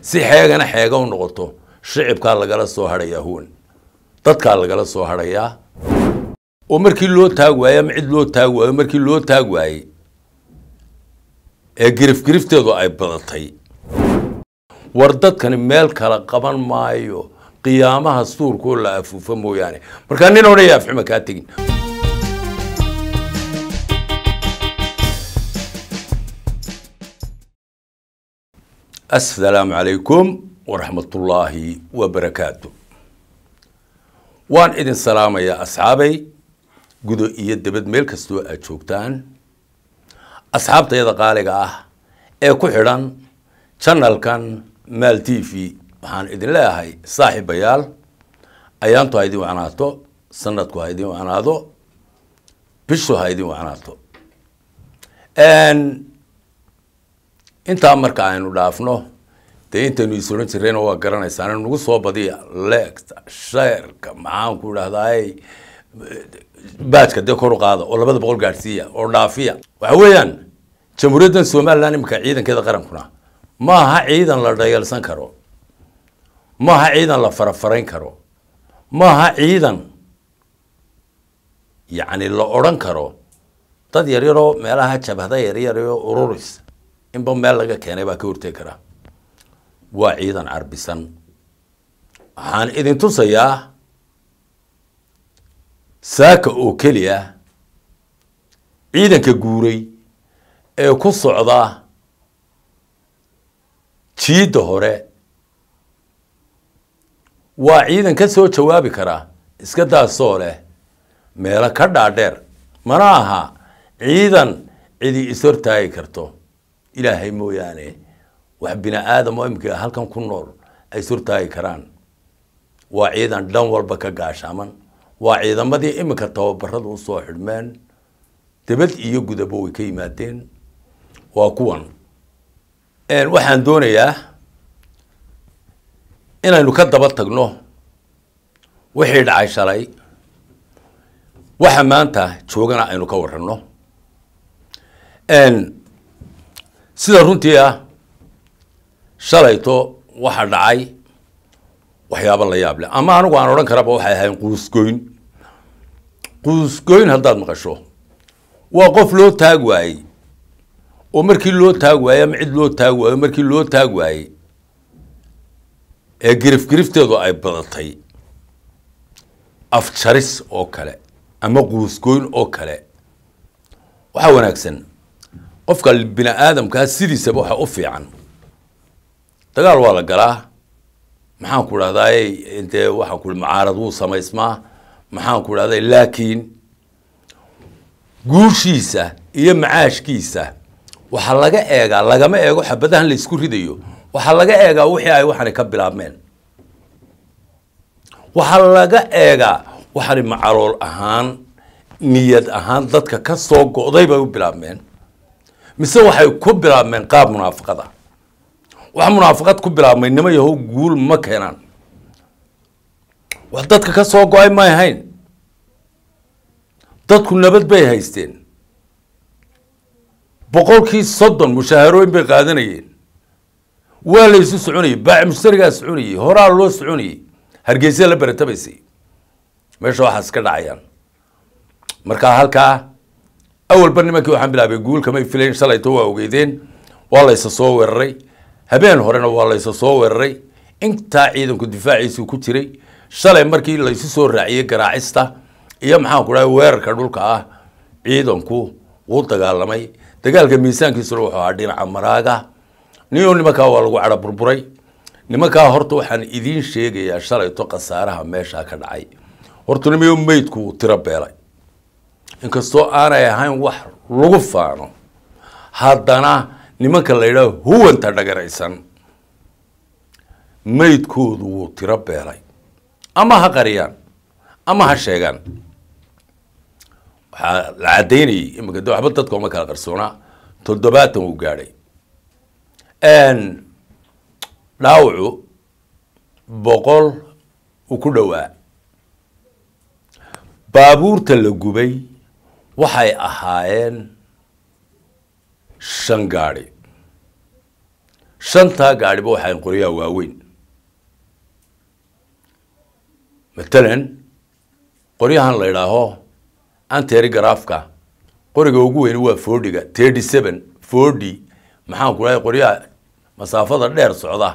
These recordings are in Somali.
si xeegana xeega u noqoto shicibkaa lagala soo hadhayaa huwan dadkaa lagala soo hadhayaa oo markii loo taag waayey ama cid loo taag waayo markii loo taag waayey ee girifgirifteedu ay badatay war dadkani meel kala qaban maayo qiyaamaha suurkoo la afuufo mooyaane markaa nin odhan yaa afxuma kaa tegin assalaamu calaykum waraxmatullaahi wabarakaatu waan idin salaamayaa asxaabay gudo iyo dabad meel kastoo aad joogtaan asxaabtayada qaaliga ah ee ku xidhan janalkan maal t v waxaan idin leeyahay saaxiibayaal ayaantu ha idin wacnaato sanadku ha idin wacnaado bishu ha idin wacnaato intaa marka aynu dhaafno dee intaynu isoran jirayna waa garanaysaana nagu soo badiya leegta sheerka maxaanku idhahdaaye baajka dee kor u qaada oo labada boqol gaadhsiiya oo dhaafiya waxa weeyaan jamhuuriyaddan somaliland iminka ciidankeeda qarankuna ma aha ciidan la dhayalsan karo ma aha ciidan la farafarayn karo ma aha ciidan yacni la odhan karo dad yaryaroo meelaha jabhada yaryaryo ururis inba meel laga keenay baa ka hortegi karaa waa ciidan carbisan waxaan idin tusayaa saaka oo keliya ciidanka guuray ee ku socdaa jiidda hore waa ciidan ka soo jawaabi karaa iska daasoo leh meelo ka dhaadheer mana aha ciidan cidi is hortaagi karto ilaahay mooyaane wax bini aadam oo imika halkan ku nool ay surtaagi karaan waa ciidan dhan walba ka gaashaaman waa ciidamadii iminka tababarada usoo xidhmeen dabad iyo gudaba way ka yimaadeen waa kuwan waxaan doonayaa inaynu ka daba tagno wixii dhacay shalay waxa maanta joogana aynu ka warranno sida runtii ah shalayto waxa dhacay waxyaaba la yaab ama anigu aan odhan karaba waxay ahayn quusgoyn quusgoyn haddaad maqasho waa qof loo taag waayey oo markii loo taag waayey ama cid loo taag waayo markii loo taag waayey ee gerifgerifteedu ay badatay afjaris oo kale ama quusgoyn oo kale waxaa wanaagsan qofka bini aadamkaa ah sidiisaba waxa u fiican dagaal waa la galaa maxaan ku dhahdaay intee waxaan ku macaarad wuu samaysmaa maxaan ku dhahday laakiin guushiisa iyo macaashkiisa waxaa laga eegaa lagama eego xabadahan laysku ridayo waxaa laga eegaa wixii ay waxani ka bilaabmeen waxaa laga eegaa waxani macalool ahaan niyad ahaan dadka ka soo go-day bay u bilaabmeen mise waxay ku bilaabmeen qaab munaafaqada wax munaafaqad ku bilaabmay nima yahow guul ma keenaan wax dadka ka soo go-ay may ahayn dadku nabad bay haysteen boqolkii soddon mushaharooyin bay qaadanayeen waa laysu soconayay baaci mushtarigaa soconayay horaa loo soconayay hargeysa la beratabaysay meesha waxaas ka dhacayaan markaa halkaa awalba nimankii waxaan bilaabay guulkama ay filayn shalayto waa ogeydeen waa laysa soo weeraray habeen horena waa laysa soo weeraray intaa ciidanku difaaciisuu ku jiray shalay markii laysu soo raaciyey garaacista iyo maxaan ku dhahay weerarka dhulka ah ciidanku wuu dagaalamay dagaalka miisaankiisuna wuxuu ahaa dhinaca maraaga niyo nimankaa waa lagu cadho burburay nimankaa horta waxaan idiin sheegayaa shalayto khasaaraha meeshaa ka dhacay horta nimayo meydku tiro beelay inkastoo aanay ahayn wax lagu faano haddana nimanka la yidhaah huwanta dhagaraysan maydkoodu wuu tiro beelay ama ha qariyaan ama ha sheegaan waxaa la caddaynayay imika de waxba dadka uma kala qarsoonaa toddobaatan uu gaadhay dhaawacu boqol uu ku dhowaa baabuurta la gubay waxay ahaayeen shan gaadhi shantaa gaadhiba waxaan qoryaha waaweyn matalan qoryahan la idhaaho anterigrafka qoriga ugu weyn waa fordiga thirty seven fordi maxaan ku dhahay qoryaha masaafada dheer socda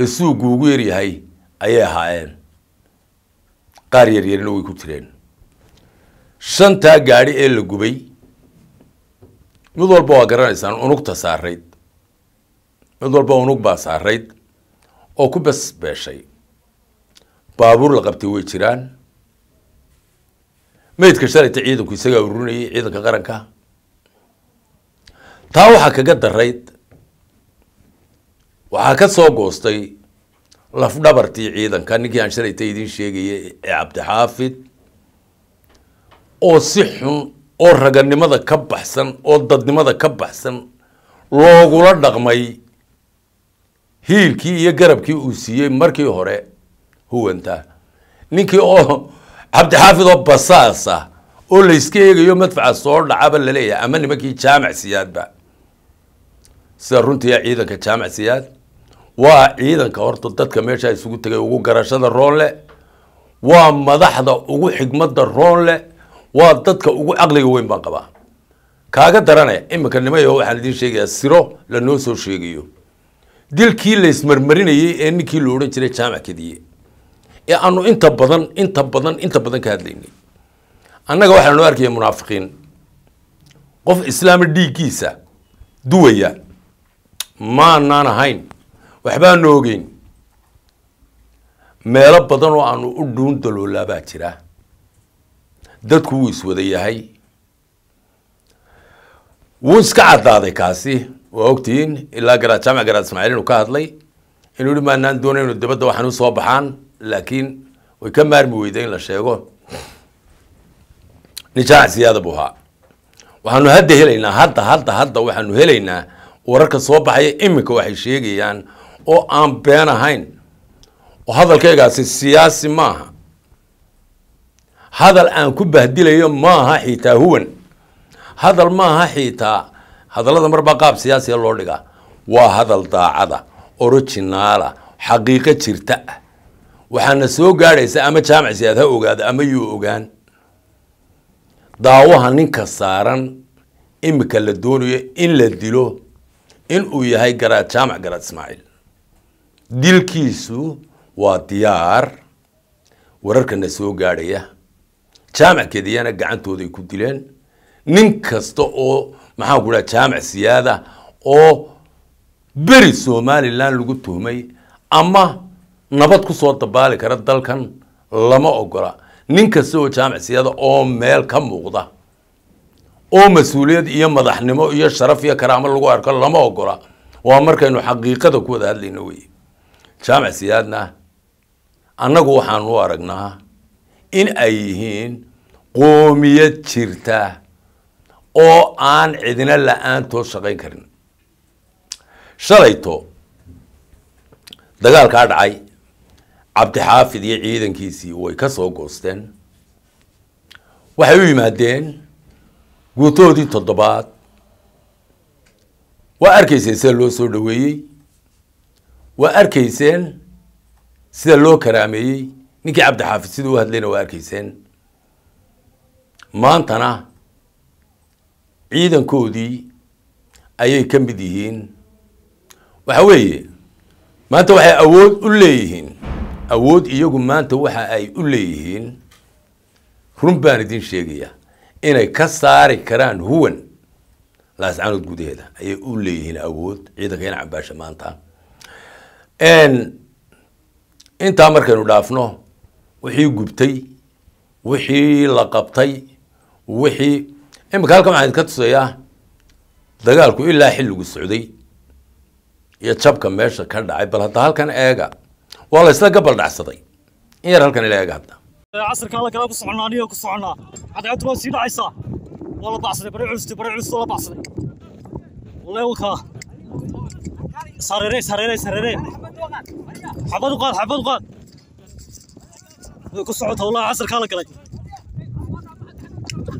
ee suugu ugu yaryahay ayay ahaayeen qaar yaryarina way ku jireen shantaa gaadi ee la gubay mid walba waa garanaysaan unugta saarayd mid walba unug baa saarayd oo ku besbeeshay baabuur la qabtay way jiraan meydka shalayta ciidanku isagaa urinayay ciidanka qaranka taa waxaa kaga darayd waxaa ka soo goostay lafdhabartii ciidanka ninkii aan shalayta idiin sheegayay ee cabdixaafid oo si xun oo raganimada ka baxsan oo dadnimada ka baxsan loogula dhaqmay hiilkii iyo garabkii uu siiyey markii hore huwanta ninkii oo cabdixaafid oo basaas ah oo layska eegayo madfaca soo dhacaba laleeyahay ama nimankii jaamac siyaadba sida runtiia ciidanka jaamac siyaad waa ciidanka horta dadka meesha isugu tegay ugu garashada roonle waa madaxda ugu xigmada roonle waa dadka ugu caqliga weyn baan qabaa kaaga darane iminka nimayo waxaan idiin sheegayaa siro lanoo soo sheegayo dilkii laysmarmarinayey ee ninkii lo odhan jiray jaamac kadiye ee aanu inta badan inta badan inta badan ka hadlaynay annaga waxaanoo arkaya munaafiqiin qof islaama dhiiggiisa duwaya maanaan ahayn waxbaanu ogeyn meelo badan oo aanu u dhuun daloolaabaa jira dadku wuu iswada yahay wuu iska caddaaday kaasi waa ogtihiin ilaa garaad jaamac garaad ismaaciil inuu ka hadlay inuu yihi maanaan doonaynu dibadda waxaan u soo baxaan laakiin way ka maarmi weyday in la sheego nijaac siyaada buu ahaa waxaanu hadda helaynaa hadda hadda hadda waxaanu helaynaa wararka soo baxaya iminka waxay sheegayaan oo aan been ahayn oo hadalkaygaasi siyaasi maaha hadal aan ku bahdilayo maaha xiitaa huwan hadal maaha xiitaa hadallada marbaa qaab siyaasiga loo dhigaa waa hadal daacada originaala xaqiiqo jirta waxaana soo gaadhaysa ama jaamac siyaad ha ogaado ama yuu ogaan daawaha ninka saaran iminka la doonayo in la dilo inuu yahay garaad jaamac garaad ismaaciil dilkiisu waa diyaar wararkana soo gaadhaya jaamac kediyana gacantooday ku dileen nin kasta oo maxaan ku dhaha jaamac siyaada oo beri somalilan lagu tuhmay ama nabad kusoo dabaali kara dalkan lama ogola nin kasta oo jaamac siyaada oo meel ka muuqda oo mas-uuliyad iyo madaxnimo iyo sharaf iyo karaamo lagu arko lama ogola waa markaynu xaqiiqada ku wada hadlayno wey jaamac siyaadna annagu waxaanu u aragnaa in ay yihiin qoomiyad jirta oo aan cidina la-aantood shaqayn karin shalayto dagaalkaa dhacay cabdixaafid iyo ciidankiisii way ka soo goosteen waxay u yimaadeen guutoodii toddobaad waa arkayseen sida loo soo dhoweeyey waa arkayseen sida loo karaameeyey ninkii cabdixaafid siduu u hadlayna waa arkayseen maantana ciidankoodii ayay ka mid yihiin waxa weeye maanta waxay awood u leeyihiin awood iyagu maanta waxa ay u leeyihiin run baan idin sheegaya inay ka saari karaan huwan laascanood gudaheeda ayay u leeyihiin awood ciidanka in cabaasha maanta intaa markaynu dhaafno wixii gubtay wixii la qabtay wixii iminka halkan waxaan idinka tusayaa dagaalku ilaa xilligu socday iyo jabka meesha ka dhacay bal hadda halkan eega waa la gabal dhacsaday in yar halkan ila eega hadda casirka alla kala ku soconaa anigoo ku soconaa cadceed waa sii dhacaysaa waa la bacsaday bari culusta bari culusta la bacsaday wallahi walkaa sareere sareere sareere xabad u qaad xabad u qaad ku socota wallah casirka hala galay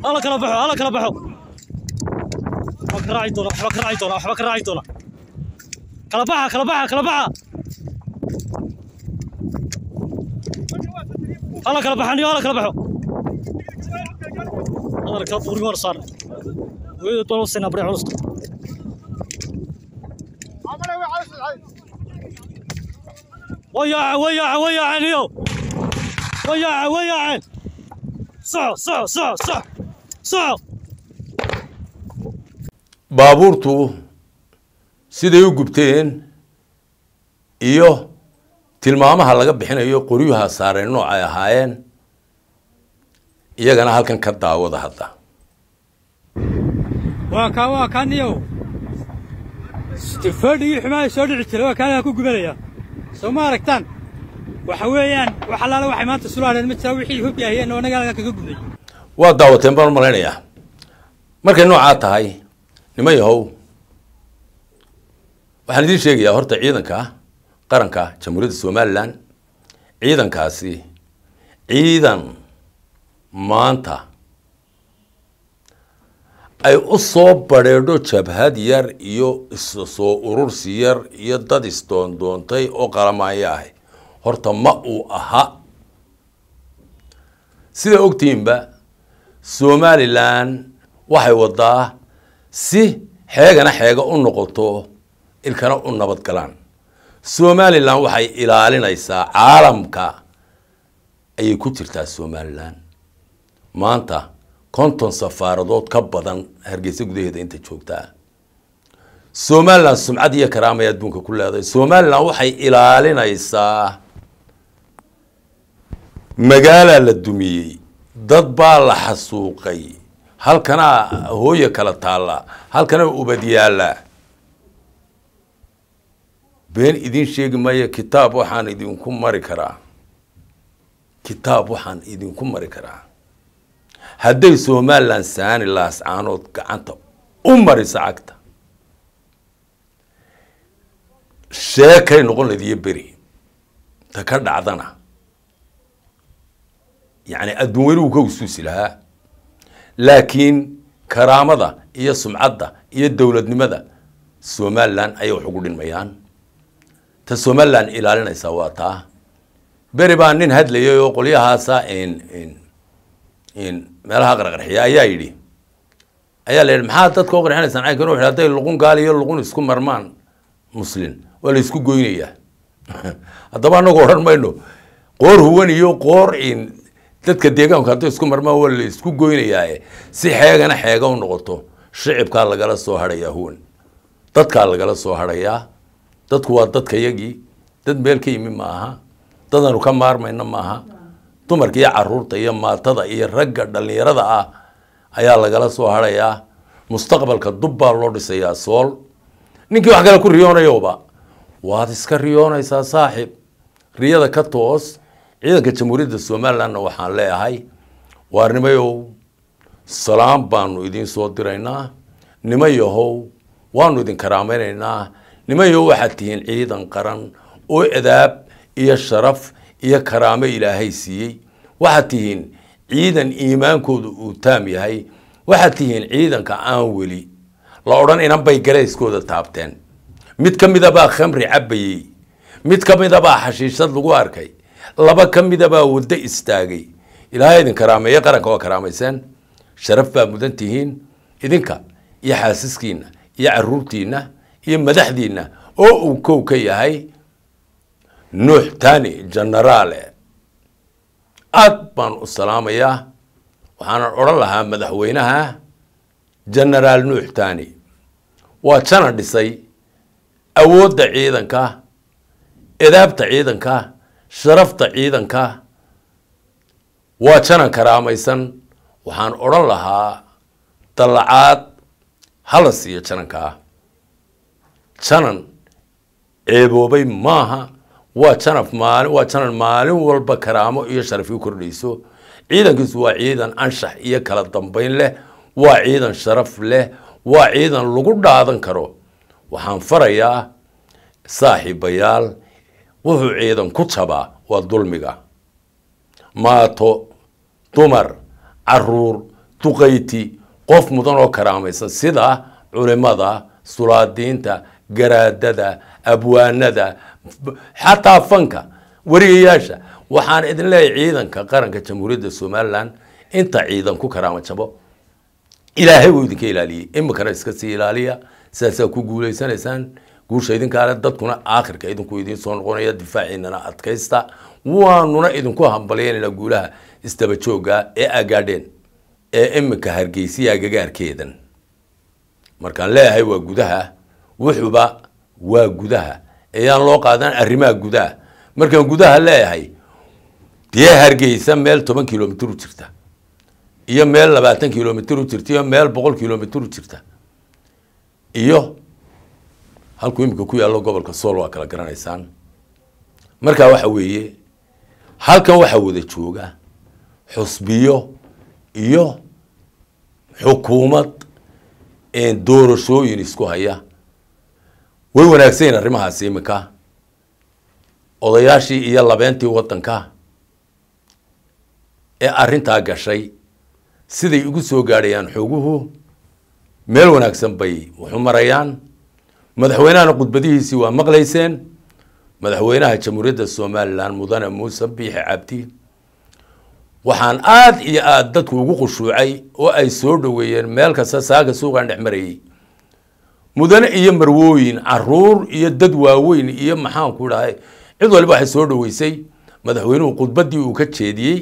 hala kala baxo hala kala baxo waxba ka raaci doona waxba ka raaci doona waxba ka raaci doona kala baxa kala baxa kala baxa hala kala baxaniyo hala kala baxo هذا كلب غرور صار وين طول السنة بري عروسك ويا ويا ويا عليو وياه baabuurtu siday u gubteen iyo tilmaamaha laga bixinayo qoryuha saareen nooc ay ahaayeen iyagana halkan ka daawada hadda waa kaa waa kaaniyow foodhigii xumaada soo dhici jira waa kaanaa ku gubanaya soo ma aragtaan waxa weeyaan wax allaale waxay maanta sula hadheen ah, ma jira wixii hobbi ahayeen oo nagaalaga kaga guday waa daawateen baan malaynayaa markay noocaa tahay nima yahow waxaan idiin sheegayaa horta ciidanka qaranka jamhuuriyadda somalilan ciidankaasi ciidan maanta ay u soo badrheedho jabhad yar iyo issoo urursi yar iyo dad isdoondoontay oo qaramaayo ah horta ma uu aha sida ogtihiinba somalilan waxay wadaa si xeegana xeega u noqoto ilkana u nabadgalaan somalilan waxay ilaalinaysaa caalamka ayay ku jirtaa somalilan maanta konton safaaradood ka badan hargeysa gudaheeda inta joogtaa somalilan sumcad iyo karaamay adduunka ku leeday somalilan waxay ilaalinaysaa magaalaa la dumiyey dad baa la xasuuqay halkanaa hooye kala taalla halkanaa ubad yaalla been idin sheegi maayo kitaab waxaan idinku mari karaa kitaab waxaan idinku mari karaa hadday somalilan saani laascaanood gacanta u marisa cagta sheekay noqon ladiyo beri ta ka dhacdana yani adduun weli uu ka usuusi lahaa laakiin karaamada iyo sumcadda iyo dowladnimada somalilan ayay wax ugu dhinmayaan ta somalilan ilaalinaysa waa taa beri baa nin hadlayay oo qolyahaasa meelaha qarqarxiya ayaa yidhi ayaa la yidhi maxaa dadka u qarxinaysaan caynkan wuxu hadday luqun gaal iyo luqun isku marmaan muslin waa la isku goynayaa haddaba annagu odhan mayno qoor huwan iyo qoor in dadka deegaanku hadday isku marmaan waa la isku goynayaae si xeegana xeega u noqoto shicibkaa lagala soo hadhayaa huwan dadkaa lagala soo hadhayaa dadku waa dadka yagii dad meel ka yimi ma aha dadanu ka maarmayna maaha dumarka iyo caruurta iyo maatada iyo ragga dhallinyarada ah ayaa lagala soo hadhayaa mustaqbalka dub baa loo dhisayaa sool ninkii wax kale ku riyoonayowba waad iska riyoonaysaa saaxib riyada ka toos ciidanka jamhuuriyadda somalilandna waxaan leeyahay waar nimayow salaam baanu idiin soo diraynaa nimayahow waanu idin karaamaynaynaa nimayahow waxaad tihiin ciidan qaran oo adaab iyo sharaf iyo karaamo ilaahay siiyey waxaad tihiin ciidan iimaankooda uu taam yahay waxaad tihiin ciidanka aan weli la odhan inan bay garayskooda taabteen mid ka midabaa khamri cabbayey mid ka midabaa xashiishad lagu arkay laba ka mida baa waddo istaagay ilaahay idin karaameeya qaranka waa karaamayseen sharaf baa mudan tihiin idinka iyo xaasiskiinna iyo caruurtiina iyo madaxdiina oo uu kow ka yahay nuux tani genaraale aada baan u salaamayaa waxaanan odhan lahaa madaxweynaha genaraal nuux tani waa jana dhisay awoodda ciidanka edaabta ciidanka sharafta ciidanka waa janan karaamaysan waxaan odhan lahaa dallacaad hala siiyo jananka ah janan ceeboobay maaha waa janaf maali waa janan maalin walba karaamo iyo sharafii kordhayso ciidankiisu waa ciidan anshax iyo kala dambayn leh waa ciidan sharaf leh waa ciidan lagu dhaadan karo waxaan farayaa saaxiibayaal wuxuu ciidan ku jabaa waa dulmiga maato dumar caruur duqayti qof mudan oo karaamaysan sida culimada sulaadiinta garaadada abwaanada xataa fanka werigayaasha waxaan idin leeyahay ciidanka qaranka jamhuuriyadda somalilan inta ciidan ku karaama jabo ilaahay buu idinka ilaaliyey iminkana iska sii ilaaliya saasaa ku guulaysanaysaan guusha idinkaale dadkuna aakhirka idinku idiin soo noqonaya difaaciinana adkaysta waanuna idinku hambalyeynayna guulaha isdaba ee agaadheen ee iminka hargeysiya gagaarkeedan markaan leeyahay waa gudaha wuxuba waa gudaha ayaan loo qaadan arrimaha gudaha markaan gudaha leeyahay dee hargeysa meel toban kilomitr u jirta iyo meel labaatan kilomitr u jirta iyo meel boqol kilomitr u jirta iyo halkuu iminka ku yaallo gobolka sool waa kala garanaysaan marka waxa weeye halkan waxaa wada jooga xusbiyo iyo xukuumad doorashooyin isku haya way wanaagsanyahin arrimahaasi iminka odayaashii iyo labeentii waddanka ee arrintaa gashay siday ugu soo gaadhayaan xoguhu meel wanaagsan bay wuxu marayaan madaxweynahana khudbadihiisii waa maqlayseen madaxweynaha jamhuuriyadda somalilan mudane muuse biixi cabdi waxaan aada iyo aada dadku ugu khushuucay oo ay soo dhoweeyeen meel kasta saaka suuqaan dhex marayey mudane iyo marwooyin caruur iyo dad waaweyn iyo maxaanku dhahay cid waliba waxay soo dhoweysay madaxweynuhu khudbaddii uu ka jeediyey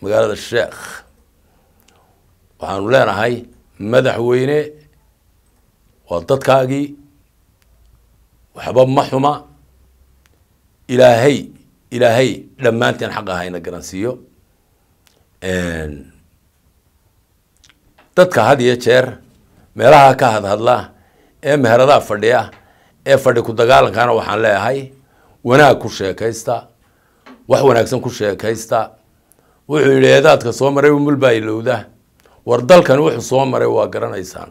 magaalada sheekh waxaanu leenahay madaxweyne waa dadkaagii waxba ma xuma ilaahay ilaahay dhammaanteen xaq ahayna garansiiyo dadka had iyo jeer meelaha ka hadhadla ee meheradaha fadhiya ee fadhi ku dagaalankana waxaan leeyahay wanaag ku sheekaysta wax wanaagsan ku sheekaysta wuxuu yidhi eedaadka soo maray mulbaa ilowda war dalkan wuxuu soo maray waa garanaysaan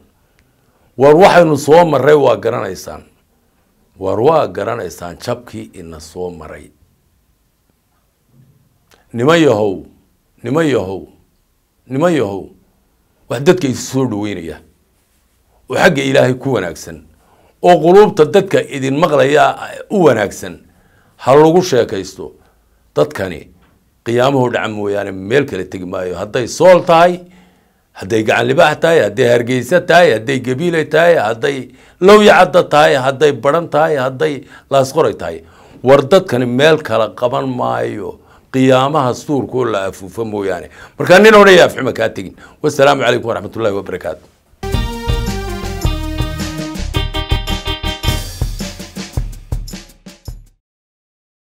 war waxaynu soo maray waa garanaysaan war waa garanaysaan jabkii ina soo maray niman yahow niman yahow niman yahow wax dadka soo dhaweynaya oo xagga ilaahay ku wanaagsan oo quluubta dadka idin maqlaya eh, u wanaagsan ha lagu sheekaysto dadkani qiyaamahoo dhaca mooyaane meel kale tegi maayo hadday sool tahay hadday gacanlibaax tahay hadday hargeysa tahay hadday gabiilay tahay hadday lowyacadda tahay hadday baran tahay hadday laasqoray tahay war dadkani meel kala qaban maayo qiyaamaha suurkoo la afuufo mooyaane markaa nin ninoona afxuma kaa tegin wasalaamu calaykum waraxmatullahi wabarakaatu